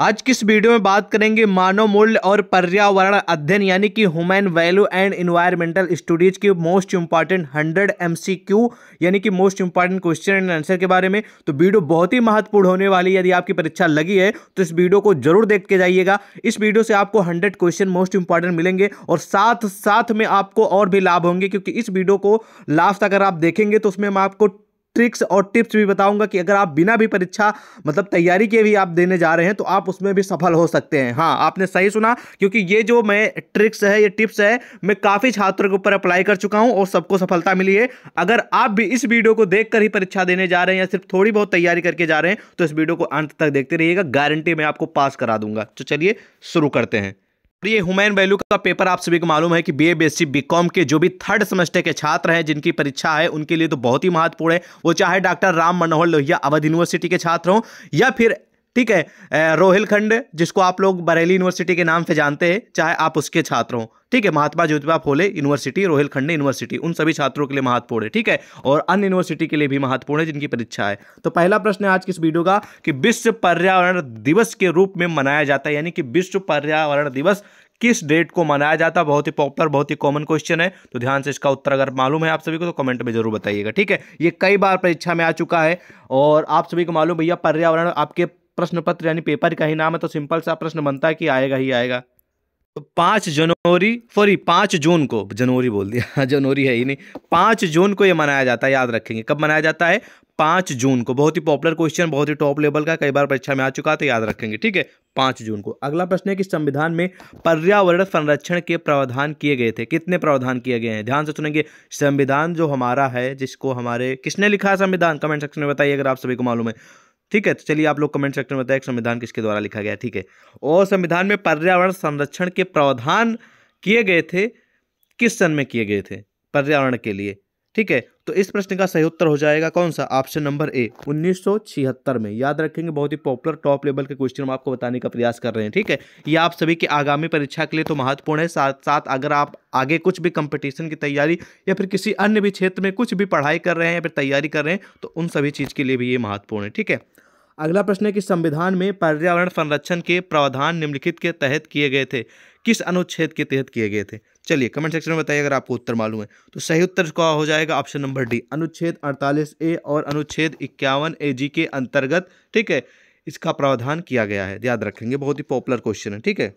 आज किस वीडियो में बात करेंगे मानव मूल्य और पर्यावरण अध्ययन यानी कि human value and environmental studies की मोस्ट इंपॉर्टेंट 100 एमसीक्यू यानी कि most important question and answer के बारे में तो वीडियो बहुत ही महत्वपूर्ण होने वाली है यदि आपकी परीक्षा लगी है तो इस वीडियो को जरूर देख के जाइएगा इस वीडियो से आपको हंड्रेड क्वेश्चन मोस्ट इंपॉर्टेंट मिलेंगे और साथ साथ में आपको और भी लाभ होंगे क्योंकि इस वीडियो को लास्ट अगर आप देखेंगे तो उसमें हम आपको ट्रिक्स और टिप्स भी बताऊंगा कि अगर आप बिना भी परीक्षा मतलब तैयारी के भी आप देने जा रहे हैं तो आप उसमें भी सफल हो सकते हैं हाँ आपने सही सुना क्योंकि ये जो मैं ट्रिक्स है ये टिप्स है मैं काफ़ी छात्रों के ऊपर अप्लाई कर चुका हूँ और सबको सफलता मिली है अगर आप भी इस वीडियो को देख ही परीक्षा देने जा रहे हैं या सिर्फ थोड़ी बहुत तैयारी करके जा रहे हैं तो इस वीडियो को अंत तक देखते रहिएगा गारंटी मैं आपको पास करा दूंगा तो चलिए शुरू करते हैं ये हुमैन वैल्यू का पेपर आप सभी को मालूम है कि B A B S C B com के जो भी थर्ड सेमेस्टर के छात्र हैं जिनकी परीक्षा है उनके लिए तो बहुत ही महत्वपूर्ण है वो चाहे डॉक्टर राम मनोहर लोहिया अवध यूनिवर्सिटी के छात्र हों या फिर ठीक है रोहिलखंड जिसको आप लोग बरेली यूनिवर्सिटी के नाम से जानते हैं चाहे आप उसके छात्र हों ठीक है महात्मा ज्योतिबा फोले यूनिवर्सिटी रोहिलखंड यूनिवर्सिटी उन सभी छात्रों के लिए महत्वपूर्ण है ठीक है और अन्य यूनिवर्सिटी के लिए भी महत्वपूर्ण है जिनकी परीक्षा है तो पहला प्रश्न है आज किस वीडियो का कि विश्व पर्यावरण दिवस के रूप में मनाया जाता है यानी कि विश्व पर्यावरण दिवस किस डेट को मनाया जाता है बहुत ही पॉपुलर बहुत ही कॉमन क्वेश्चन है तो ध्यान से इसका उत्तर अगर मालूम है आप सभी को तो कमेंट में जरूर बताइएगा ठीक है ये कई बार परीक्षा में आ चुका है और आप सभी को मालूम भैया पर्यावरण आपके प्रश्न पत्र यानी पेपर का ही नाम है तो सिंपल सा प्रश्न बनता है कि आएगा ही आएगा तो पाँच जनवरी सॉरी पाँच जून को जनवरी बोल दिया हाँ, जनवरी है ही नहीं पाँच जून को ये मनाया जाता है याद रखेंगे कब मनाया जाता है पाँच जून को बहुत ही पॉपुलर क्वेश्चन बहुत ही टॉप लेवल का कई बार परीक्षा में आ चुका तो याद रखेंगे ठीक है पाँच जून को अगला प्रश्न है कि संविधान में पर्यावरण संरक्षण के प्रावधान किए गए थे कितने प्रावधान किए गए हैं ध्यान से सुनेंगे संविधान जो हमारा है जिसको हमारे किसने लिखा है संविधान कमेंट सेक्शन में बताइए अगर आप सभी को मालूम है ठीक है तो चलिए आप लोग कमेंट सेक्टर में बताएं संविधान किसके द्वारा लिखा गया ठीक है और संविधान में पर्यावरण संरक्षण के प्रावधान किए गए थे किस सन में किए गए थे पर्यावरण के लिए ठीक है तो इस प्रश्न का सही उत्तर हो जाएगा कौन सा ऑप्शन नंबर ए उन्नीस में याद रखेंगे बहुत ही पॉपुलर टॉप लेवल के क्वेश्चन हम आपको बताने का प्रयास कर रहे हैं ठीक है ये आप सभी की आगामी परीक्षा के लिए तो महत्वपूर्ण है साथ साथ अगर आप आगे कुछ भी कंपटीशन की तैयारी या फिर किसी अन्य भी क्षेत्र में कुछ भी पढ़ाई कर रहे हैं या फिर तैयारी कर रहे हैं तो उन सभी चीज़ के लिए भी ये महत्वपूर्ण है ठीक है अगला प्रश्न है कि संविधान में पर्यावरण संरक्षण के प्रावधान निम्नलिखित के तहत किए गए थे किस अनुच्छेद के तहत किए गए थे चलिए कमेंट सेक्शन में बताइए अगर आपको उत्तर मालूम है तो सही उत्तर क्या हो जाएगा ऑप्शन नंबर डी अनुच्छेद अड़तालीस ए और अनुच्छेद इक्यावन ए जी के अंतर्गत ठीक है इसका प्रावधान किया गया है याद रखेंगे बहुत ही पॉपुलर क्वेश्चन है ठीक है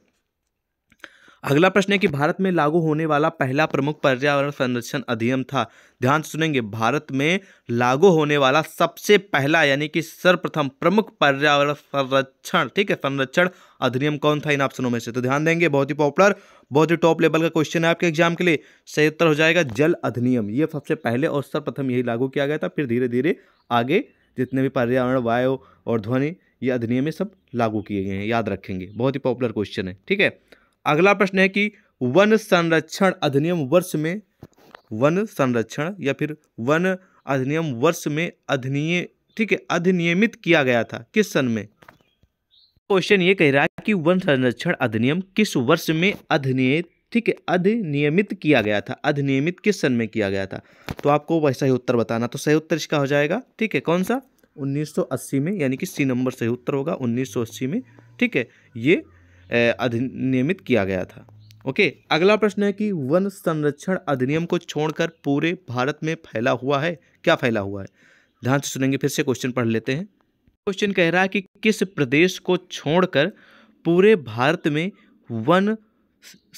अगला प्रश्न है कि भारत में लागू होने वाला पहला प्रमुख पर्यावरण संरक्षण अधिनियम था ध्यान सुनेंगे भारत में लागू होने वाला सबसे पहला यानी कि सर्वप्रथम प्रमुख पर्यावरण संरक्षण ठीक है संरक्षण अधिनियम कौन था इन ऑप्शनों में से तो ध्यान देंगे बहुत ही पॉपुलर बहुत ही टॉप लेवल का क्वेश्चन है आपके एग्जाम के लिए सही उत्तर हो जाएगा जल अधिनियम ये सबसे पहले और सर्वप्रथम यही लागू किया गया था फिर धीरे धीरे आगे जितने भी पर्यावरण वायु और ध्वनि ये अधिनियम सब लागू किए गए हैं याद रखेंगे बहुत ही पॉपुलर क्वेश्चन है ठीक है अगला प्रश्न है कि वन संरक्षण अधिनियम वर्ष में वन संरक्षण या फिर वन अधिनियम वर्ष में अधिनिय ठीक है अधिनियमित किया गया था किस सन में क्वेश्चन ये कह रहा है कि वन संरक्षण अधिनियम किस वर्ष में अधिनियत ठीक है अधिनियमित किया गया था अधिनियमित किस सन में किया गया था तो आपको वैसा ही उत्तर बताना तो सही उत्तर इसका हो जाएगा ठीक है कौन सा 1980 में यानी कि सी नंबर सही उत्तर होगा 1980 में ठीक है ये अधिनियमित किया गया था ओके अगला प्रश्न है कि वन संरक्षण अधिनियम को छोड़कर पूरे भारत में फैला हुआ है क्या फैला हुआ है ध्यान से सुनेंगे फिर से क्वेश्चन पढ़ लेते हैं क्वेश्चन कह रहा है कि किस प्रदेश को छोड़कर पूरे भारत में वन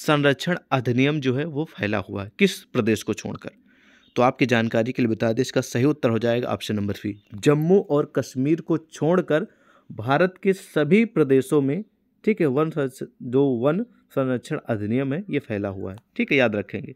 संरक्षण अधिनियम जो है वो फैला हुआ है किस प्रदेश को छोड़कर तो आपकी जानकारी के लिए बता दें इसका सही उत्तर हो जाएगा ऑप्शन नंबर सी जम्मू और कश्मीर को छोड़कर भारत के सभी प्रदेशों में ठीक है वन जो वन संरक्षण अधिनियम है ये फैला हुआ है ठीक है याद रखेंगे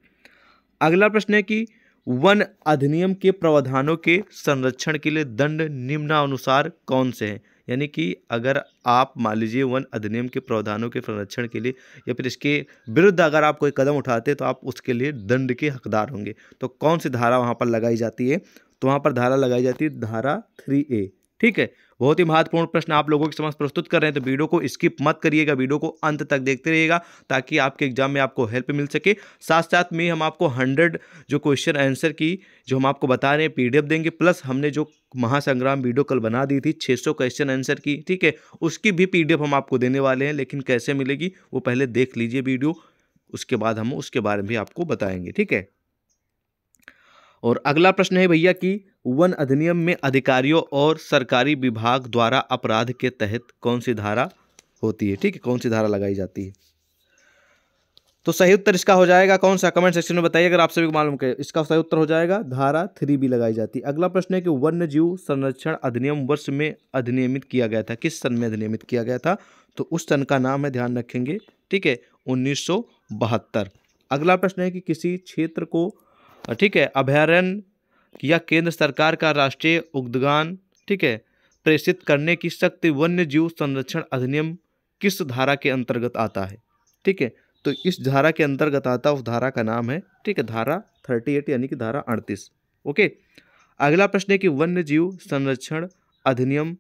अगला प्रश्न है कि वन अधिनियम के प्रावधानों के संरक्षण के लिए दंड निम्नानुसार कौन से हैं यानी कि अगर आप मान लीजिए वन अधिनियम के प्रावधानों के संरक्षण के लिए या फिर इसके विरुद्ध अगर आप कोई कदम उठाते तो आप उसके लिए दंड के हकदार होंगे तो कौन सी धारा वहाँ पर लगाई जाती है तो वहाँ पर धारा लगाई जाती है धारा थ्री ए ठीक है बहुत ही महत्वपूर्ण प्रश्न आप लोगों के समक्ष प्रस्तुत कर रहे हैं तो वीडियो को स्किप मत करिएगा वीडियो को अंत तक देखते रहिएगा ताकि आपके एग्जाम में आपको हेल्प मिल सके साथ साथ में हम आपको हंड्रेड जो क्वेश्चन आंसर की जो हम आपको बता रहे हैं पीडीएफ देंगे प्लस हमने जो महासंग्राम वीडियो कल बना दी थी 600 क्वेश्चन आंसर की ठीक है उसकी भी पीडीएफ हम आपको देने वाले हैं लेकिन कैसे मिलेगी वो पहले देख लीजिए वीडियो उसके बाद हम उसके बारे में भी आपको बताएंगे ठीक है और अगला प्रश्न है भैया कि वन अधिनियम में अधिकारियों और सरकारी विभाग द्वारा अपराध के तहत कौन सी धारा होती है ठीक है कौन सी धारा लगाई जाती है तो सही उत्तर इसका हो जाएगा कौन सा कमेंट सेक्शन में बताइए अगर आप सभी को मालूम करें इसका सही उत्तर हो जाएगा धारा थ्री बी लगाई जाती है अगला प्रश्न है कि वन्य जीव संरक्षण अधिनियम वर्ष में अधिनियमित किया गया था किस सन में अधिनियमित किया गया था तो उस सन का नाम है ध्यान रखेंगे ठीक है उन्नीस अगला प्रश्न है कि किसी क्षेत्र को ठीक है अभ्यारण्य या केंद्र सरकार का राष्ट्रीय उद्गान ठीक है प्रेषित करने की शक्ति वन्य जीव संरक्षण अधिनियम किस धारा के अंतर्गत आता है ठीक है तो इस धारा के अंतर्गत आता है उस धारा का नाम है ठीक है धारा थर्टी एट यानी कि धारा अड़तीस ओके अगला प्रश्न है कि वन्य जीव संरक्षण अधिनियम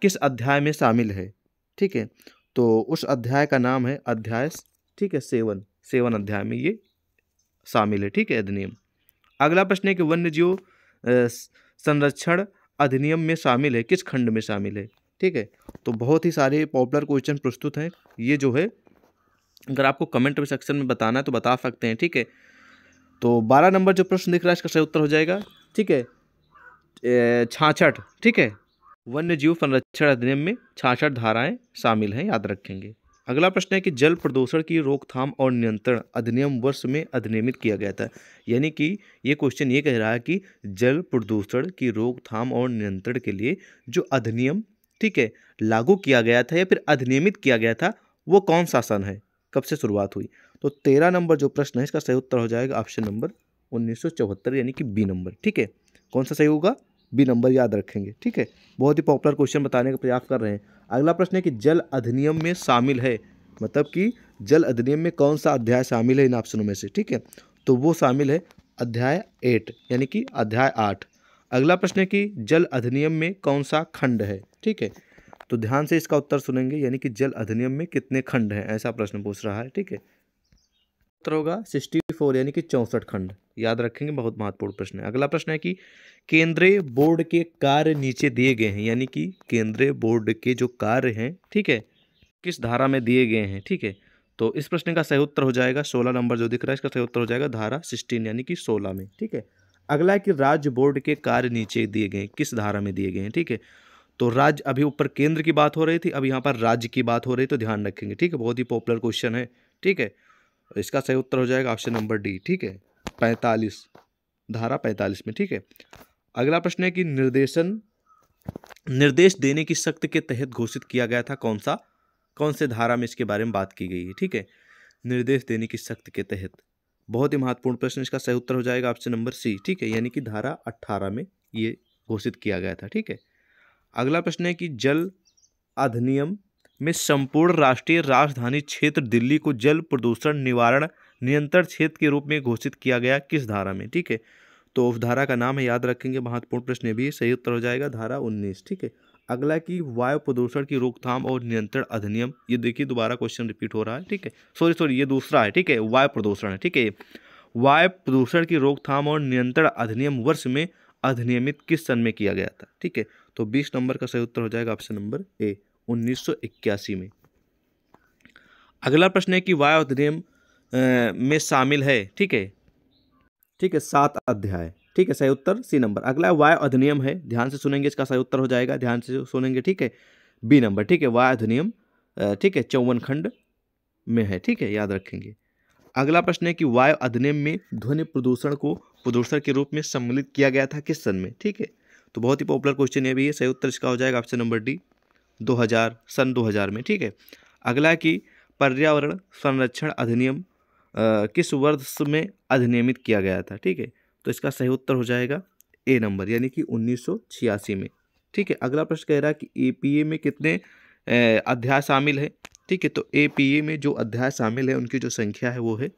किस अध्याय में शामिल है ठीक है तो उस अध्याय का नाम है अध्याय ठीक है सेवन सेवन अध्याय में ये शामिल है ठीक है अधिनियम अगला प्रश्न है कि वन्य जीव संरक्षण अधिनियम में शामिल है किस खंड में शामिल है ठीक है तो बहुत ही सारे पॉपुलर क्वेश्चन प्रस्तुत हैं ये जो है अगर आपको कमेंट सेक्शन में बताना है तो बता सकते हैं ठीक है तो बारह नंबर जो प्रश्न दिख रहा है इसका सही उत्तर हो जाएगा ठीक है छाछठ ठीक है वन्य जीव संरक्षण अधिनियम में छाछठ धाराएं शामिल हैं याद रखेंगे अगला प्रश्न है कि जल प्रदूषण की रोकथाम और नियंत्रण अधिनियम वर्ष में अधिनियमित किया गया था यानी कि ये क्वेश्चन ये कह रहा है कि जल प्रदूषण की रोकथाम और नियंत्रण के लिए जो अधिनियम ठीक है लागू किया गया था या फिर अधिनियमित किया गया था वो कौन सा सन है कब से शुरुआत हुई तो तेरह नंबर जो प्रश्न है इसका सही उत्तर हो जाएगा ऑप्शन नंबर उन्नीस यानी कि बी नंबर ठीक है कौन सा सही होगा बी नंबर याद रखेंगे ठीक है बहुत ही पॉपुलर क्वेश्चन बताने का प्रयास कर रहे हैं अगला प्रश्न है कि जल अधिनियम में शामिल है मतलब कि जल अधिनियम में कौन सा अध्याय शामिल है इन ऑप्शनों में से ठीक है तो वो शामिल है अध्याय एट यानी कि अध्याय आठ अगला प्रश्न है कि जल अधिनियम में कौन सा खंड है ठीक है तो ध्यान से इसका उत्तर सुनेंगे यानी कि जल अधिनियम में कितने खंड हैं ऐसा प्रश्न पूछ रहा है ठीक है उत्तर होगा सिक्सटी फोर यानी कि चौंसठ खंड याद रखेंगे बहुत महत्वपूर्ण प्रश्न है अगला प्रश्न है कि केंद्रीय बोर्ड के कार्य नीचे दिए गए हैं यानी कि केंद्रीय बोर्ड के जो कार्य हैं ठीक है किस धारा में दिए गए हैं ठीक है तो इस प्रश्न का सही उत्तर हो जाएगा सोलह नंबर जो दिख रहा है इसका सही उत्तर हो जाएगा धारा सिक्सटीन यानी कि सोलह में ठीक है अगला है कि राज्य बोर्ड के कार्य नीचे दिए गए किस धारा में दिए गए हैं ठीक है तो राज्य अभी ऊपर केंद्र की बात हो रही थी अब यहाँ पर राज्य की बात हो रही तो ध्यान रखेंगे ठीक है बहुत ही पॉपुलर क्वेश्चन है ठीक है इसका सही उत्तर हो जाएगा ऑप्शन नंबर डी ठीक है पैंतालीस धारा पैंतालीस में ठीक है अगला प्रश्न है कि निर्देशन निर्देश देने की शक्ति के तहत घोषित किया गया था कौन सा कौन से धारा में इसके बारे में बात की गई है ठीक है निर्देश देने की शक्ति के तहत बहुत ही महत्वपूर्ण प्रश्न इसका सही उत्तर हो जाएगा ऑप्शन नंबर सी ठीक है यानी कि धारा अट्ठारह में ये घोषित किया गया था ठीक है अगला प्रश्न है कि जल अधिनियम में संपूर्ण राष्ट्रीय राजधानी क्षेत्र दिल्ली को जल प्रदूषण निवारण नियंत्रण क्षेत्र के रूप में घोषित किया गया किस धारा में ठीक है तो उस धारा का नाम है याद रखेंगे महत्वपूर्ण प्रश्न भी सही उत्तर हो जाएगा धारा उन्नीस ठीक है अगला कि वायु प्रदूषण की रोकथाम और नियंत्रण अधिनियम ये देखिए दोबारा क्वेश्चन रिपीट हो रहा है ठीक है सॉरी सॉरी ये दूसरा है ठीक है वायु प्रदूषण है ठीक है वायु प्रदूषण की रोकथाम और नियंत्रण अधिनियम वर्ष में अधिनियमित किस सन में किया गया था ठीक है तो बीस नंबर का सही उत्तर हो जाएगा ऑप्शन नंबर ए 1981 में अगला प्रश्न है कि वाय अधिनियम में शामिल है ठीक है ठीक है सात अध्याय ठीक है सही उत्तर सी नंबर अगला वाय अधिनियम है ध्यान से सुनेंगे इसका सही उत्तर हो जाएगा ध्यान से सुनेंगे ठीक है बी नंबर ठीक है वाय अधिनियम ठीक है चौवन खंड में है ठीक है याद रखेंगे अगला प्रश्न है कि वायु अधिनियम में ध्वनि प्रदूषण को प्रदूषण के रूप में सम्मिलित किया गया था किस सन में ठीक है तो बहुत ही पॉपुलर क्वेश्चन है भी है सही उत्तर इसका हो जाएगा ऑप्शन नंबर डी 2000 सन 2000 में ठीक है अगला कि पर्यावरण संरक्षण अधिनियम किस वर्ष में अधिनियमित किया गया था ठीक है तो इसका सही उत्तर हो जाएगा ए नंबर यानी कि उन्नीस में ठीक है अगला प्रश्न कह रहा है कि ए में कितने अध्याय शामिल है ठीक है तो ए में जो अध्याय शामिल है उनकी जो संख्या है वो है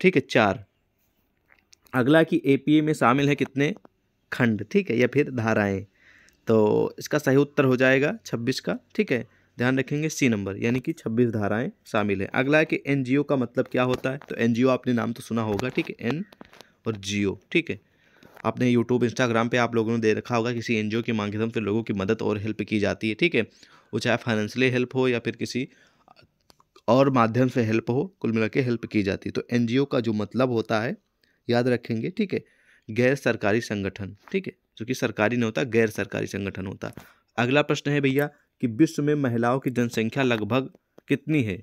ठीक है चार अगला कि ए में शामिल है कितने खंड ठीक है या फिर धाराएं तो इसका सही उत्तर हो जाएगा छब्बीस का ठीक है ध्यान रखेंगे सी नंबर यानी कि छब्बीस धाराएं शामिल हैं अगला है कि एन का मतलब क्या होता है तो एन आपने नाम तो सुना होगा ठीक है एन और जियो ठीक है आपने यूट्यूब इंस्टाग्राम पे आप लोगों ने दे रखा होगा किसी एनजीओ के माध्यम से लोगों की मदद और हेल्प की जाती है ठीक है वो चाहे फाइनेंशियली हेल्प हो या फिर किसी और माध्यम से हेल्प हो कुल मिला के हेल्प की जाती है तो एन का जो मतलब होता है याद रखेंगे ठीक है गैर सरकारी संगठन ठीक है जो कि सरकारी नहीं होता गैर सरकारी संगठन होता अगला प्रश्न है भैया कि विश्व में महिलाओं की जनसंख्या लगभग कितनी है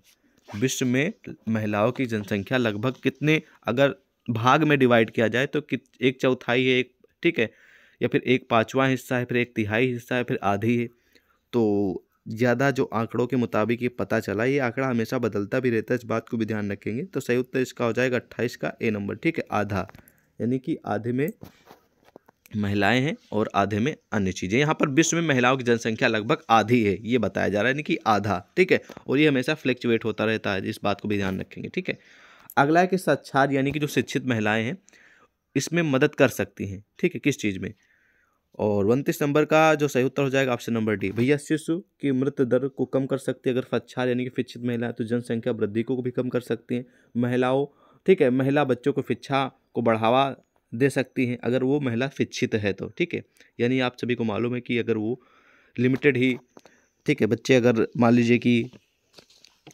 विश्व में महिलाओं की जनसंख्या लगभग कितने अगर भाग में डिवाइड किया जाए तो कित एक चौथाई है एक ठीक है या फिर एक पाँचवा हिस्सा है फिर एक तिहाई हिस्सा है फिर आधी है तो ज़्यादा जो आंकड़ों के मुताबिक ये पता चला ये आंकड़ा हमेशा बदलता भी रहता है इस बात को भी ध्यान रखेंगे तो सही उत्तर इसका हो जाएगा अट्ठाईस का ए नंबर ठीक है आधा यानी कि आधे में महिलाएं हैं और आधे में अन्य चीज़ें यहाँ पर विश्व में महिलाओं की जनसंख्या लगभग आधी है ये बताया जा रहा है यानी कि आधा ठीक है और ये हमेशा फ्लैक्चुएट होता रहता है इस बात को भी ध्यान रखेंगे ठीक है अगला है कि साक्षार यानी कि जो शिक्षित महिलाएं हैं इसमें मदद कर सकती हैं ठीक है किस चीज़ में और उनतीस नंबर का जो सही उत्तर हो जाएगा ऑप्शन नंबर डी भैया शिशु की मृत्यु दर को कम कर सकती है अगर फच्छार यानी कि शिक्षित महिलाएं तो जनसंख्या वृद्धि को भी कम कर सकती हैं महिलाओं ठीक है महिला बच्चों को शिक्षा को बढ़ावा दे सकती हैं अगर वो महिला शिक्षित है तो ठीक है यानी आप सभी को मालूम है कि अगर वो लिमिटेड ही ठीक है बच्चे अगर मान लीजिए कि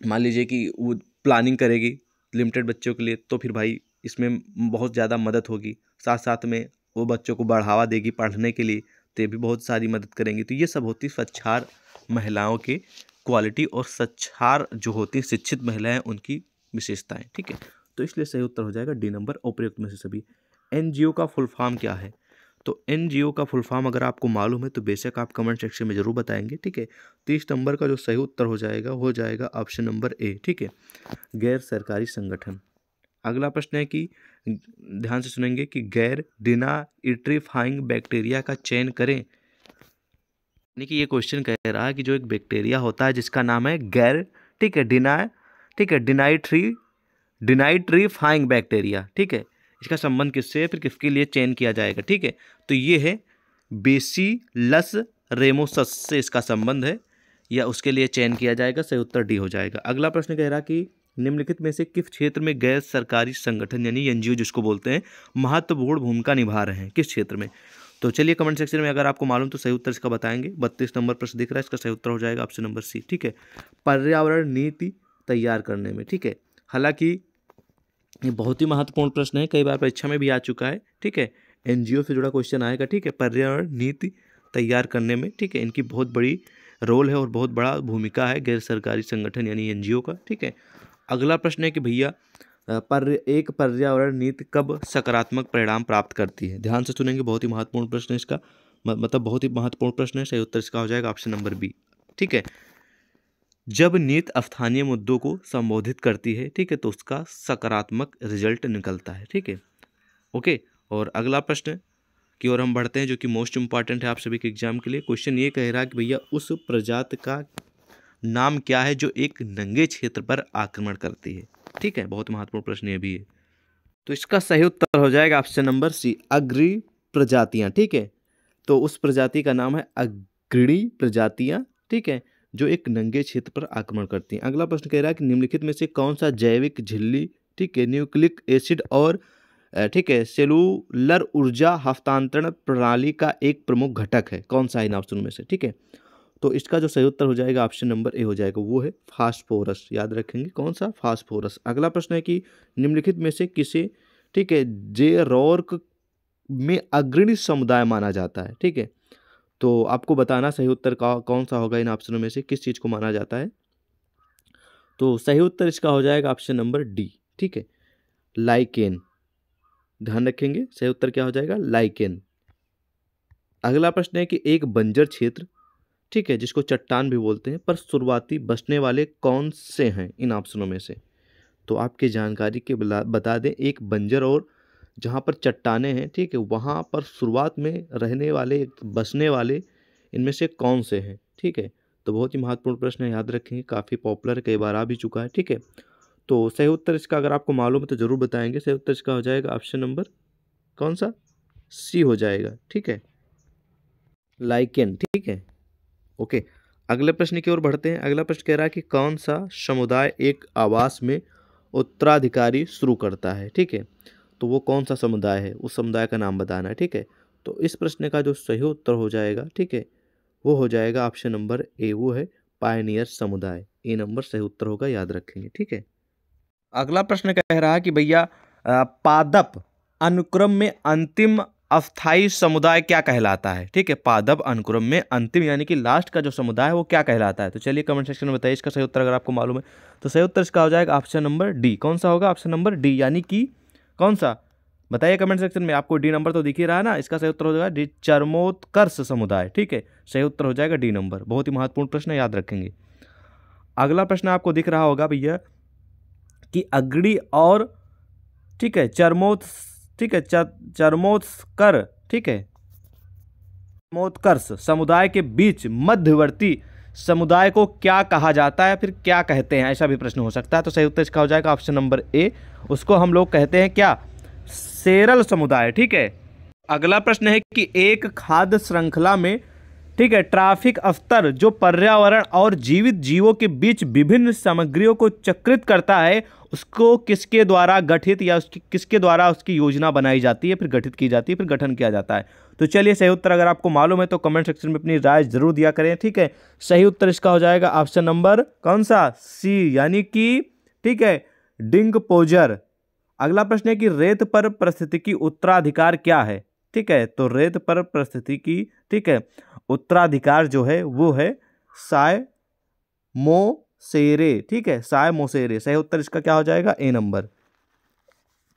मान लीजिए कि वो प्लानिंग करेगी लिमिटेड बच्चों के लिए तो फिर भाई इसमें बहुत ज़्यादा मदद होगी साथ साथ में वो बच्चों को बढ़ावा देगी पढ़ने के लिए तो ये भी बहुत सारी मदद करेंगी तो ये सब होती स्वच्छार महिलाओं की क्वालिटी और सच्छार जो होती शिक्षित महिलाएं उनकी विशेषताएँ ठीक है तो इसलिए सही उत्तर हो जाएगा डी नंबर उपयुक्त में से सभी एन का फुल फॉर्म क्या है तो एन का फुल फॉर्म अगर आपको मालूम है तो बेशक आप कमेंट सेक्शन में ज़रूर बताएंगे ठीक है तीस नंबर का जो सही उत्तर हो जाएगा हो जाएगा ऑप्शन नंबर ए ठीक है गैर सरकारी संगठन अगला प्रश्न है कि ध्यान से सुनेंगे कि गैर डिना इट्रीफाइंग बैक्टीरिया का चयन करें यानी कि ये क्वेश्चन कह रहा है कि जो एक बैक्टीरिया होता है जिसका नाम है गैर ठीक है डिना ठीक है डिनाइट्री हाइंग बैक्टीरिया ठीक है इसका संबंध किससे फिर किसके लिए चयन किया जाएगा ठीक है तो ये है लस रेमोसस से इसका संबंध है या उसके लिए चयन किया जाएगा सही उत्तर डी हो जाएगा अगला प्रश्न कह रहा कि निम्नलिखित में से किस क्षेत्र में गैर सरकारी संगठन यानी एन जिसको बोलते हैं महत्वपूर्ण भूमिका निभा रहे हैं किस क्षेत्र में तो चलिए कमेंट सेक्शन में अगर आपको मालूम तो सही उत्तर इसका बताएंगे बत्तीस नंबर प्रश्न दिख रहा है इसका सही उत्तर हो जाएगा ऑप्शन नंबर सी ठीक है पर्यावरण नीति तैयार करने में ठीक है हालांकि ये बहुत ही महत्वपूर्ण प्रश्न है कई बार परीक्षा में भी आ चुका है ठीक है एनजीओ से जुड़ा क्वेश्चन आएगा ठीक है पर्यावरण नीति तैयार करने में ठीक है इनकी बहुत बड़ी रोल है और बहुत बड़ा भूमिका है गैर सरकारी संगठन यानी एनजीओ का ठीक है अगला प्रश्न है कि भैया पर एक पर्यावरण नीति कब सकारात्मक परिणाम प्राप्त करती है ध्यान से सुनेंगे बहुत ही महत्वपूर्ण प्रश्न है इसका मतलब बहुत ही महत्वपूर्ण प्रश्न है सही उत्तर इसका हो जाएगा ऑप्शन नंबर बी ठीक है जब नीत स्थानीय मुद्दों को संबोधित करती है ठीक है तो उसका सकारात्मक रिजल्ट निकलता है ठीक है ओके और अगला प्रश्न की ओर हम बढ़ते हैं जो कि मोस्ट इंपॉर्टेंट है आप सभी के एग्जाम के लिए क्वेश्चन ये कह रहा है कि भैया उस प्रजात का नाम क्या है जो एक नंगे क्षेत्र पर आक्रमण करती है ठीक है बहुत महत्वपूर्ण प्रश्न ये भी है तो इसका सही उत्तर हो जाएगा ऑप्शन नंबर सी अग्री प्रजातियाँ ठीक है तो उस प्रजाति का नाम है अग्रणी प्रजातियाँ ठीक है जो एक नंगे क्षेत्र पर आक्रमण करती हैं अगला प्रश्न कह रहा है कि निम्नलिखित में से कौन सा जैविक झिल्ली ठीक है न्यूक्लिक एसिड और ठीक है सेलुलर ऊर्जा हस्तांतरण प्रणाली का एक प्रमुख घटक है कौन सा है इन ऑप्शन में से ठीक है तो इसका जो सही उत्तर हो जाएगा ऑप्शन नंबर ए हो जाएगा वो है फास्फोरस याद रखेंगे कौन सा फास्फोरस अगला प्रश्न है कि निम्नलिखित में से किसे ठीक है जे रॉर्क में अग्रणी समुदाय माना जाता है ठीक है तो आपको बताना सही उत्तर का कौन सा होगा इन ऑप्शनों में से किस चीज़ को माना जाता है तो सही उत्तर इसका हो जाएगा ऑप्शन नंबर डी ठीक है लाइकेन ध्यान रखेंगे सही उत्तर क्या हो जाएगा लाइकेन अगला प्रश्न है कि एक बंजर क्षेत्र ठीक है जिसको चट्टान भी बोलते हैं पर शुरुआती बसने वाले कौन से हैं इन ऑप्शनों में से तो आपके जानकारी के बता दें एक बंजर और जहाँ पर चट्टाने हैं ठीक है वहाँ पर शुरुआत में रहने वाले बसने वाले इनमें से कौन से हैं ठीक है तो बहुत ही महत्वपूर्ण प्रश्न है याद रखेंगे काफ़ी पॉपुलर कई बार आ भी चुका है ठीक है तो सही उत्तर इसका अगर आपको मालूम है तो ज़रूर बताएंगे सही उत्तर इसका हो जाएगा ऑप्शन नंबर कौन सा सी हो जाएगा ठीक है लाइकेन ठीक है ओके अगले प्रश्न की ओर बढ़ते हैं अगला प्रश्न कह रहा है कि कौन सा समुदाय एक आवास में उत्तराधिकारी शुरू करता है ठीक है तो वो कौन सा समुदाय है उस समुदाय का नाम बताना है ठीक है तो इस प्रश्न का जो सही उत्तर हो जाएगा ठीक है वो हो जाएगा ऑप्शन नंबर ए वो है पायनियर समुदाय ए नंबर सही उत्तर होगा याद रखेंगे ठीक है अगला प्रश्न कह रहा है कि भैया पादप अनुक्रम में अंतिम अस्थाई समुदाय क्या कहलाता है ठीक है पादप अनुक्रम में अंतिम यानी कि लास्ट का जो समुदाय है वो क्या कहलाता है तो चलिए कमेंट सेक्शन में बताइए इसका सही उत्तर अगर आपको मालूम है तो सही उत्तर इसका हो जाएगा ऑप्शन नंबर डी कौन सा होगा ऑप्शन नंबर डी यानी कि कौन सा बताइए कमेंट सेक्शन में आपको डी नंबर तो दिख ही रहा है ना इसका सही उत्तर हो जाएगा डी चरमोत्कर्ष समुदाय ठीक है सही उत्तर हो जाएगा डी नंबर बहुत ही महत्वपूर्ण प्रश्न याद रखेंगे अगला प्रश्न आपको दिख रहा होगा भैया कि अग्री और ठीक है चरमोत् ठीक है चरमोत्कर ठीक है चर्मोत्कर्ष समुदाय के बीच मध्यवर्ती समुदाय को क्या कहा जाता है फिर क्या कहते हैं ऐसा भी प्रश्न हो सकता है तो सही उत्तर इसका हो जाएगा ऑप्शन नंबर ए उसको हम लोग कहते हैं क्या सेरल समुदाय ठीक है अगला प्रश्न है कि एक खाद्य श्रृंखला में ठीक है ट्रैफिक अफ्तर जो पर्यावरण और जीवित जीवों के बीच विभिन्न सामग्रियों को चक्रित करता है उसको किसके द्वारा गठित या उसकी किसके द्वारा उसकी योजना बनाई जाती है फिर गठित की जाती है फिर गठन किया जाता है तो चलिए सही उत्तर अगर आपको मालूम है तो कमेंट सेक्शन में अपनी राय जरूर दिया करें ठीक है सही उत्तर इसका हो जाएगा ऑप्शन नंबर कौन सा सी यानी कि ठीक है डिंग पोजर अगला प्रश्न है कि रेत पर परिस्थिति की उत्तराधिकार क्या है ठीक है तो रेत पर परिस्थिति की ठीक है उत्तराधिकार जो है वो है साय मो सेरे ठीक है साय मोसेरे सही उत्तर इसका क्या हो जाएगा ए नंबर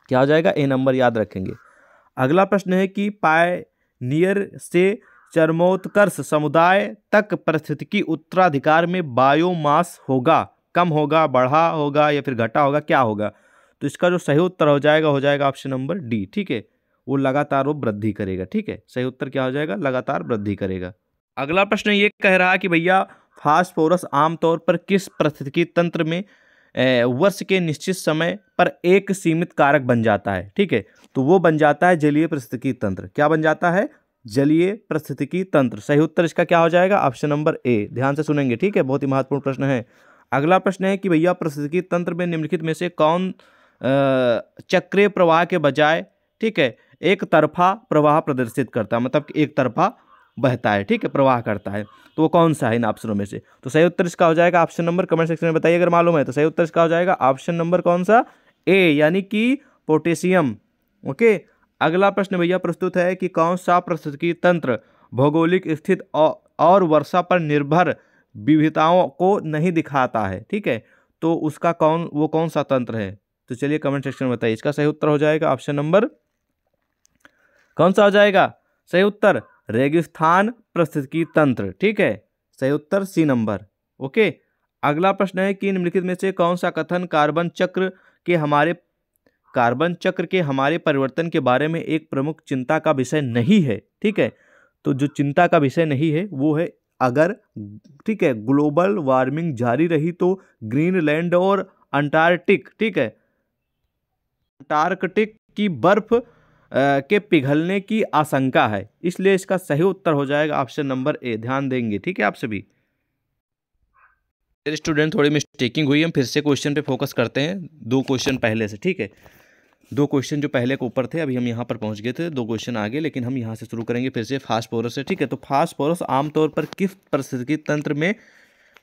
क्या हो जाएगा ए नंबर याद रखेंगे अगला प्रश्न है कि पायनियर से चरमोत्कर्ष समुदाय तक परिस्थितिकी उत्तराधिकार में बायोमास होगा कम होगा बढ़ा होगा या फिर घटा होगा क्या होगा तो इसका जो सही उत्तर हो जाएगा हो जाएगा ऑप्शन नंबर डी ठीक है वो लगातार वो वृद्धि करेगा ठीक है सही उत्तर क्या हो जाएगा लगातार वृद्धि करेगा अगला प्रश्न ये कह रहा है कि भैया फास्फोरस आमतौर पर किस प्रस्थितिकी तंत्र में वर्ष के निश्चित समय पर एक सीमित कारक बन जाता है ठीक है तो वो बन जाता है जलीय प्रस्थितिकी तंत्र क्या बन जाता है जलीय प्रस्थितिकी तंत्र सही उत्तर इसका क्या हो जाएगा ऑप्शन नंबर ए ध्यान से सुनेंगे ठीक है बहुत ही महत्वपूर्ण प्रश्न है अगला प्रश्न है कि भैया प्रस्थितिकी तंत्र में निम्नलिखित में से कौन चक्रीय प्रवाह के बजाय ठीक है एक तरफा प्रवाह प्रदर्शित करता है मतलब कि एक तरफा बहता है ठीक है प्रवाह करता है तो वो कौन सा है इन ऑप्शनों में से तो सही उत्तर इसका हो जाएगा ऑप्शन नंबर कमेंट सेक्शन में बताइए अगर मालूम है तो सही उत्तर इसका हो जाएगा ऑप्शन नंबर कौन सा ए यानी कि पोटेशियम ओके अगला प्रश्न भैया प्रस्तुत है कि कौन सा प्रस्तुति तंत्र भौगोलिक स्थित और वर्षा पर निर्भर विविधताओं को नहीं दिखाता है ठीक है तो उसका कौन वो कौन सा तंत्र है तो चलिए कमेंट सेक्शन में बताइए इसका सही उत्तर हो जाएगा ऑप्शन नंबर कौन सा हो जाएगा सही उत्तर रेगिस्थान प्रस्थितिकी तंत्र ठीक है सही उत्तर सी नंबर ओके अगला प्रश्न है कि निम्नलिखित में से कौन सा कथन कार्बन चक्र के हमारे कार्बन चक्र के हमारे परिवर्तन के बारे में एक प्रमुख चिंता का विषय नहीं है ठीक है तो जो चिंता का विषय नहीं है वो है अगर ठीक है ग्लोबल वार्मिंग जारी रही तो ग्रीनलैंड और अंटार्कटिक ठीक है अंटार्कटिक की बर्फ के पिघलने की आशंका है इसलिए इसका सही उत्तर हो जाएगा ऑप्शन नंबर ए ध्यान देंगे ठीक है आप सभी स्टूडेंट थोड़ी मिस्टेकिंग हुई हम फिर से क्वेश्चन पे फोकस करते हैं दो क्वेश्चन पहले से ठीक है दो क्वेश्चन जो पहले के ऊपर थे अभी हम यहाँ पर पहुँच गए थे दो क्वेश्चन आगे लेकिन हम यहाँ से शुरू करेंगे फिर से पोरस से ठीक है तो फास्ट पोरस आमतौर पर किस परिस्थिति तंत्र में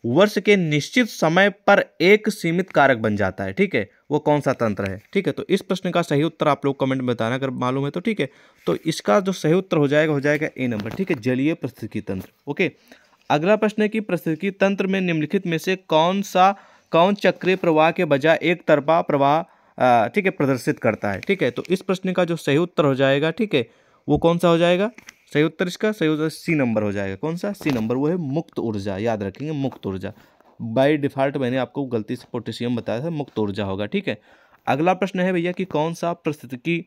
वर्ष के निश्चित समय पर एक सीमित कारक बन जाता है ठीक है वो कौन सा तंत्र है ठीक है तो इस प्रश्न का सही उत्तर आप लोग कमेंट में बताना अगर मालूम है तो ठीक है तो इसका जो सही उत्तर हो जाएगा हो जाएगा ए नंबर ठीक है जलीय पृथ्वी तंत्र ओके अगला प्रश्न है कि पृथ्वी तंत्र में निम्नलिखित में से कौन सा कौन चक्रीय प्रवाह के बजाय एक तरफा प्रवाह ठीक है प्रदर्शित करता है ठीक है तो इस प्रश्न का जो सही उत्तर हो जाएगा ठीक है वो कौन सा हो जाएगा सही उत्तर इसका सही उत्तर सी नंबर हो जाएगा कौन सा सी नंबर वो है मुक्त ऊर्जा याद रखेंगे मुक्त ऊर्जा बाय डिफ़ॉल्ट मैंने आपको गलती से पोटेशियम बताया था मुक्त ऊर्जा होगा ठीक है अगला प्रश्न है भैया कि कौन सा प्रस्थितिकी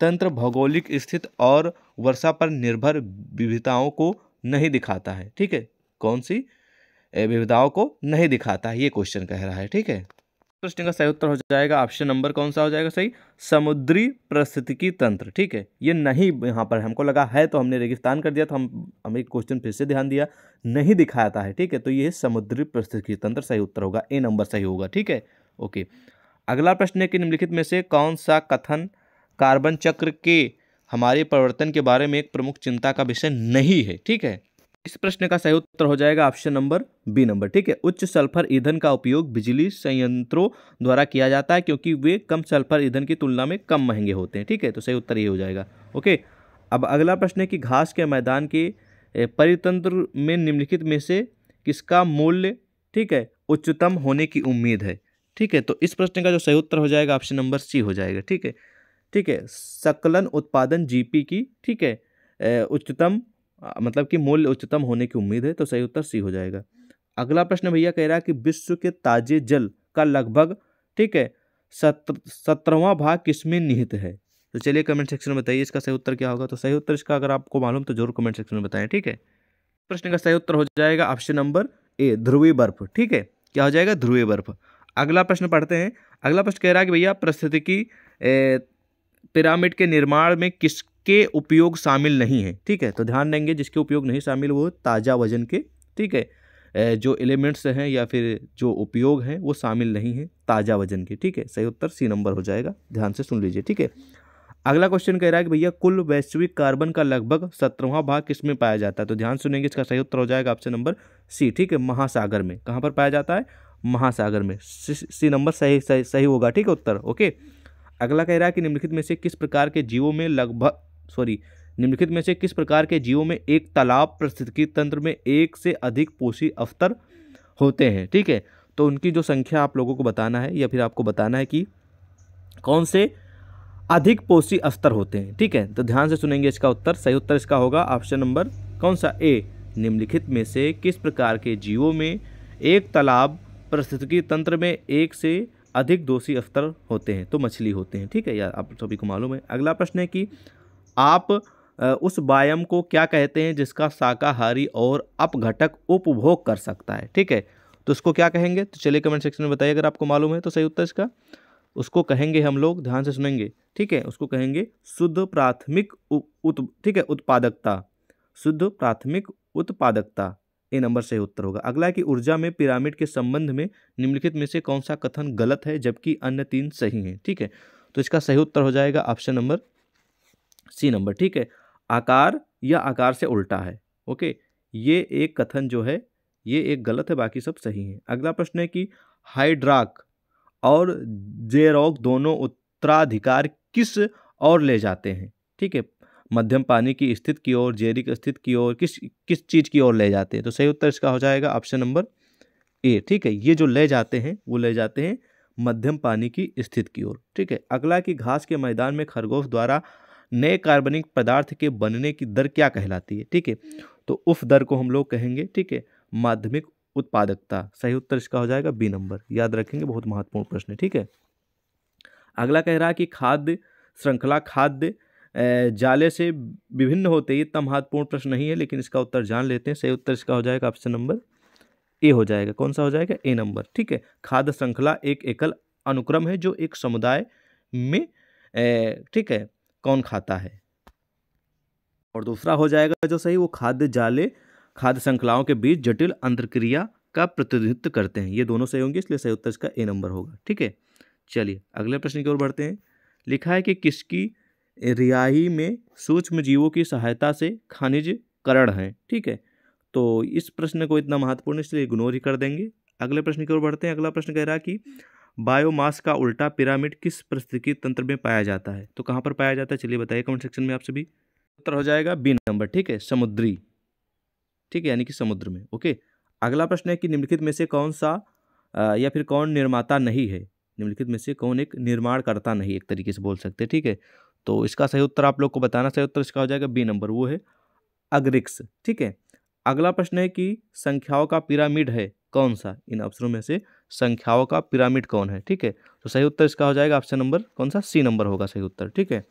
तंत्र भौगोलिक स्थित और वर्षा पर निर्भर विविधताओं को नहीं दिखाता है ठीक है कौन सी विविधताओं को नहीं दिखाता है ये क्वेश्चन कह रहा है ठीक है प्रश्न का सही उत्तर हो जाएगा ऑप्शन नंबर कौन सा हो जाएगा सही समुद्री परिस्थितिकी तंत्र ठीक है ये नहीं यहाँ पर हमको लगा है तो हमने रेगिस्तान कर दिया तो हम हमें क्वेश्चन फिर से ध्यान दिया नहीं दिखाया है ठीक है तो ये समुद्री परिस्थितिकी तंत्र सही उत्तर होगा ए नंबर सही होगा ठीक है ओके अगला प्रश्न है कि निम्नलिखित में से कौन सा कथन कार्बन चक्र के हमारे परिवर्तन के बारे में एक प्रमुख चिंता का विषय नहीं है ठीक है इस प्रश्न का सही उत्तर हो जाएगा ऑप्शन नंबर बी नंबर ठीक है उच्च सल्फर ईंधन का उपयोग बिजली संयंत्रों द्वारा किया जाता है क्योंकि वे कम सल्फर ईंधन की तुलना में कम महंगे होते हैं ठीक है तो सही उत्तर ये हो जाएगा ओके अब अगला प्रश्न है कि घास के मैदान के परितंत्र में निम्नलिखित में से किसका मूल्य ठीक है उच्चतम होने की उम्मीद है ठीक है तो इस प्रश्न का जो सही उत्तर हो जाएगा ऑप्शन नंबर सी हो जाएगा ठीक है ठीक है सकलन उत्पादन जीपी की ठीक है उच्चतम मतलब कि मूल्य उच्चतम होने की उम्मीद है तो सही उत्तर सी हो जाएगा अगला प्रश्न भैया कह रहा है कि विश्व के ताजे जल का लगभग ठीक है सत्र सत्रहवा भाग किसमें निहित है तो चलिए कमेंट सेक्शन में बताइए इसका सही उत्तर क्या होगा तो सही उत्तर इसका अगर आपको मालूम तो जरूर कमेंट सेक्शन में बताएं ठीक है प्रश्न का सही उत्तर हो जाएगा ऑप्शन नंबर ए ध्रुवी बर्फ ठीक है क्या हो जाएगा ध्रुवी बर्फ अगला प्रश्न पढ़ते हैं अगला प्रश्न कह रहा है कि भैया की पिरामिड के निर्माण में किस के उपयोग शामिल नहीं है ठीक है तो ध्यान देंगे जिसके उपयोग नहीं शामिल वो ताज़ा वजन के ठीक है जो एलिमेंट्स हैं या फिर जो उपयोग हैं वो शामिल नहीं है ताज़ा वजन के ठीक है सही उत्तर सी नंबर हो जाएगा ध्यान से सुन लीजिए ठीक है अगला क्वेश्चन कह रहा है कि भैया कुल वैश्विक कार्बन का लगभग सत्रहवा भाग किस में पाया जाता है तो ध्यान सुनेंगे इसका सही उत्तर हो जाएगा ऑप्शन नंबर सी ठीक है महासागर में कहाँ पर पाया जाता है महासागर में सी नंबर सही सही सही होगा ठीक है उत्तर ओके अगला कह रहा है कि निम्नलिखित में से किस प्रकार के जीवों में लगभग सॉरी निम्नलिखित में से किस प्रकार के जीवों में एक तालाब प्रस्थितिकी तंत्र में एक से अधिक पोषी अवतर होते हैं ठीक है तो उनकी जो संख्या आप लोगों को बताना है या फिर आपको बताना है कि कौन से अधिक पोषी अवतर होते हैं ठीक है तो ध्यान से सुनेंगे इसका उत्तर सही उत्तर इसका होगा ऑप्शन नंबर कौन सा ए निम्नलिखित में से किस प्रकार के जीवों में एक तालाब परिस्थितिकी तंत्र में एक से अधिक दोषी अवतर होते हैं तो मछली होते हैं ठीक है यार आप सभी को मालूम है अगला प्रश्न है कि आप उस बायम को क्या कहते हैं जिसका शाकाहारी और अपघटक उपभोग कर सकता है ठीक है तो उसको क्या कहेंगे तो चलिए कमेंट सेक्शन में बताइए अगर आपको मालूम है तो सही उत्तर इसका उसको कहेंगे हम लोग ध्यान से सुनेंगे ठीक है उसको कहेंगे शुद्ध प्राथमिक उत ठीक है उत्पादकता शुद्ध प्राथमिक उत्पादकता ए नंबर सही उत्तर होगा अगला है कि ऊर्जा में पिरामिड के संबंध में निम्नलिखित में से कौन सा कथन गलत है जबकि अन्य तीन सही हैं ठीक है तो इसका सही उत्तर हो जाएगा ऑप्शन नंबर सी नंबर ठीक है आकार या आकार से उल्टा है ओके ये एक कथन जो है ये एक गलत है बाकी सब सही है अगला प्रश्न है कि हाइड्राक और जेरोक दोनों उत्तराधिकार किस और ले जाते हैं ठीक है मध्यम पानी की स्थिति की ओर जेरिक स्थिति की ओर किस किस चीज़ की ओर ले जाते हैं तो सही उत्तर इसका हो जाएगा ऑप्शन नंबर ए ठीक है ये जो ले जाते हैं वो ले जाते हैं मध्यम पानी की स्थिति की ओर ठीक है अगला कि घास के मैदान में खरगोश द्वारा नए कार्बनिक पदार्थ के बनने की दर क्या कहलाती है ठीक है तो उफ दर को हम लोग कहेंगे ठीक है माध्यमिक उत्पादकता सही उत्तर इसका हो जाएगा बी नंबर याद रखेंगे बहुत महत्वपूर्ण प्रश्न है ठीक है अगला कह रहा है कि खाद्य श्रृंखला खाद्य जाले से विभिन्न होते ही इतना महत्वपूर्ण प्रश्न नहीं है लेकिन इसका उत्तर जान लेते हैं सही उत्तर इसका हो जाएगा ऑप्शन नंबर ए हो जाएगा कौन सा हो जाएगा ए नंबर ठीक है खाद्य श्रृंखला एक एकल अनुक्रम है जो एक समुदाय में ठीक है कौन खाता है और दूसरा हो जाएगा जो सही वो खाद्य जाले खाद्य श्रृंखलाओं के बीच जटिल अंतरक्रिया का प्रतिनिधित्व करते हैं ये दोनों सही होंगे इसलिए सही उत्तर इसका ए नंबर होगा ठीक है चलिए अगले प्रश्न की ओर बढ़ते हैं लिखा है कि किसकी रियाही में सूक्ष्म जीवों की सहायता से खनिज करण है ठीक है तो इस प्रश्न को इतना महत्वपूर्ण इसलिए इग्नोर ही कर देंगे अगले प्रश्न की ओर बढ़ते हैं अगला प्रश्न कह रहा है कि बायोमास का उल्टा पिरामिड किस परिस्थिति तंत्र में पाया जाता है तो कहाँ पर पाया जाता है चलिए बताइए कमेंट सेक्शन में आप सभी उत्तर हो जाएगा बी नंबर ठीक है समुद्री ठीक है यानी कि समुद्र में ओके अगला प्रश्न है कि निम्नलिखित में से कौन सा आ, या फिर कौन निर्माता नहीं है निम्नलिखित में से कौन एक निर्माणकर्ता नहीं एक तरीके से बोल सकते ठीक है तो इसका सही उत्तर आप लोग को बताना सही उत्तर इसका हो जाएगा बी नंबर वो है अग्रिक्स ठीक है अगला प्रश्न है कि संख्याओं का पिरामिड है कौन सा इन अवसरों में से संख्याओं का पिरामिड कौन है ठीक है तो सही उत्तर इसका हो जाएगा ऑप्शन नंबर कौन सा सी नंबर होगा सही उत्तर ठीक है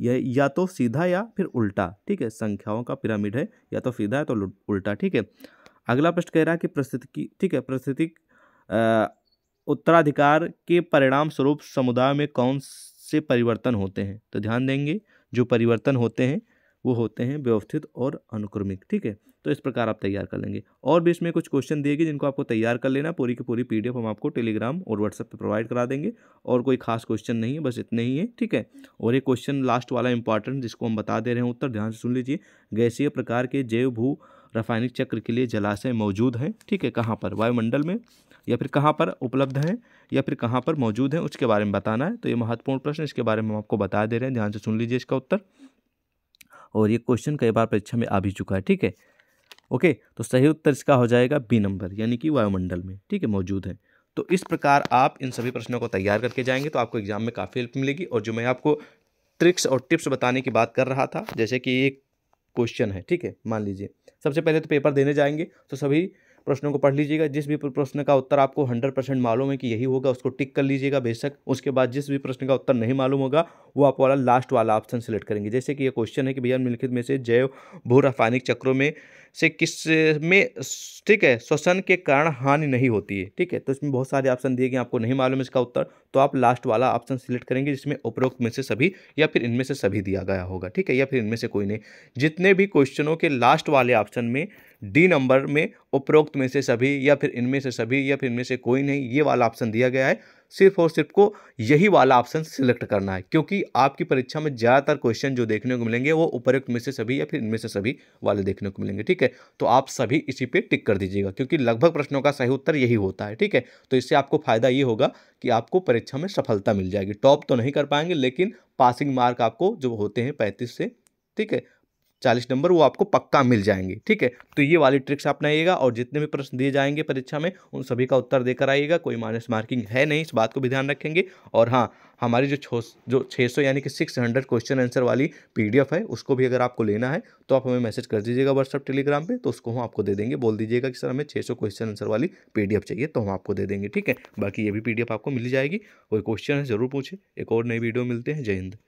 यह या तो सीधा या फिर उल्टा ठीक है संख्याओं का पिरामिड है या तो सीधा या तो उल्टा ठीक है अगला प्रश्न कह रहा है कि परिस्थिति ठीक है परिस्थिति उत्तराधिकार के परिणाम स्वरूप समुदाय में कौन से परिवर्तन होते हैं तो ध्यान देंगे जो परिवर्तन होते हैं वो होते हैं व्यवस्थित और अनुक्रमिक ठीक है तो इस प्रकार आप तैयार कर लेंगे और भी इसमें कुछ क्वेश्चन दिएगी जिनको आपको तैयार कर लेना पूरी की पूरी पी हम आपको टेलीग्राम और व्हाट्सएप पर प्रोवाइड करा देंगे और कोई खास क्वेश्चन नहीं है बस इतने ही है ठीक है और ये क्वेश्चन लास्ट वाला इंपॉर्टेंट जिसको हम बता दे रहे हैं उत्तर ध्यान से सुन लीजिए गैसीय प्रकार के जैव भू रासायनिक चक्र के लिए जलाशय मौजूद हैं ठीक है कहाँ पर वायुमंडल में या फिर कहाँ पर उपलब्ध हैं या फिर कहाँ पर मौजूद हैं उसके बारे में बताना है तो ये महत्वपूर्ण प्रश्न इसके बारे में हम आपको बता दे रहे हैं ध्यान से सुन लीजिए इसका उत्तर और ये क्वेश्चन कई बार परीक्षा में आ भी चुका है ठीक है ओके तो सही उत्तर इसका हो जाएगा बी नंबर यानी कि वायुमंडल में ठीक है मौजूद है तो इस प्रकार आप इन सभी प्रश्नों को तैयार करके जाएंगे तो आपको एग्जाम में काफ़ी हेल्प मिलेगी और जो मैं आपको ट्रिक्स और टिप्स बताने की बात कर रहा था जैसे कि एक क्वेश्चन है ठीक है मान लीजिए सबसे पहले तो पेपर देने जाएंगे तो सभी प्रश्नों को पढ़ लीजिएगा जिस भी प्रश्न का उत्तर आपको हंड्रेड परसेंट मालूम है कि यही होगा उसको टिक कर लीजिएगा बेशक उसके बाद जिस भी प्रश्न का उत्तर नहीं मालूम होगा वो आप वाला लास्ट वाला ऑप्शन सेलेक्ट करेंगे जैसे कि ये क्वेश्चन है कि भैया निम्नलिखित में से जैव भू रासायनिक चक्रों में से किस में ठीक है श्वसन के कारण हानि नहीं होती है ठीक है तो इसमें बहुत सारे ऑप्शन दिए गए आपको नहीं मालूम इसका उत्तर तो आप लास्ट वाला ऑप्शन सिलेक्ट करेंगे जिसमें उपरोक्त में से सभी या फिर इनमें से सभी दिया गया होगा ठीक है या फिर इनमें से कोई नहीं जितने भी क्वेश्चनों के लास्ट वाले ऑप्शन में डी नंबर में उपरोक्त में से सभी या फिर इनमें से सभी या फिर इनमें से कोई नहीं ये वाला ऑप्शन दिया गया है सिर्फ और सिर्फ को यही वाला ऑप्शन सिलेक्ट करना है क्योंकि आपकी परीक्षा में ज़्यादातर क्वेश्चन जो देखने को मिलेंगे वो उपरुक्त में से सभी या फिर इनमें से सभी वाले देखने को मिलेंगे ठीक है तो आप सभी इसी पर टिक कर दीजिएगा क्योंकि लगभग प्रश्नों का सही उत्तर यही होता है ठीक है तो इससे आपको फायदा ये होगा कि आपको परीक्षा में सफलता मिल जाएगी टॉप तो नहीं कर पाएंगे लेकिन पासिंग मार्क आपको जो होते हैं पैंतीस से ठीक है चालीस नंबर वो आपको पक्का मिल जाएंगे ठीक है तो ये वाली ट्रिक्स अपनाइएगा और जितने भी प्रश्न दिए जाएंगे परीक्षा में उन सभी का उत्तर देकर आइएगा कोई माइनस मार्किंग है नहीं इस बात को भी ध्यान रखेंगे और हाँ हमारी जो छो जो छः सौ यानी कि सिक्स हंड्रेड क्वेश्चन आंसर वाली पीडीएफ है उसको भी अगर आपको लेना है तो आप हमें मैसेज कर दीजिएगा व्हाट्सअप टेलीग्राम पे तो उसको हम आपको दे देंगे बोल दीजिएगा कि सर हमें छः सौ क्वेश्चन आंसर वाली पीडीएफ चाहिए तो हम आपको दे देंगे ठीक है बाकी ये भी पीडीएफ आपको मिल जाएगी कोई क्वेश्चन है ज़रूर पूछे एक और नई वीडियो मिलते हैं जय हिंद